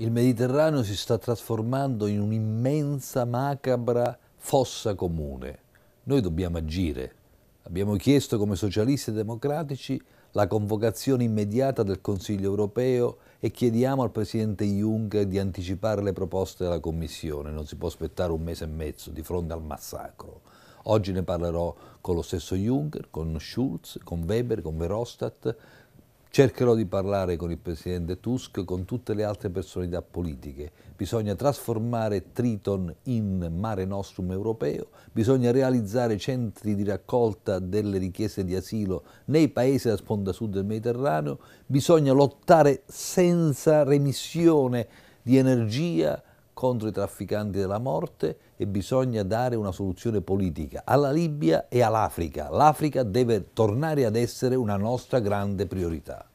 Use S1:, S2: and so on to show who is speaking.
S1: Il Mediterraneo si sta trasformando in un'immensa, macabra fossa comune. Noi dobbiamo agire. Abbiamo chiesto come socialisti e democratici la convocazione immediata del Consiglio europeo e chiediamo al Presidente Juncker di anticipare le proposte della Commissione. Non si può aspettare un mese e mezzo di fronte al massacro. Oggi ne parlerò con lo stesso Juncker, con Schulz, con Weber, con Verhofstadt, Cercherò di parlare con il presidente Tusk, e con tutte le altre personalità politiche. Bisogna trasformare Triton in mare nostrum europeo, bisogna realizzare centri di raccolta delle richieste di asilo nei paesi della sponda sud del Mediterraneo, bisogna lottare senza remissione di energia, contro i trafficanti della morte e bisogna dare una soluzione politica alla Libia e all'Africa. L'Africa deve tornare ad essere una nostra grande priorità.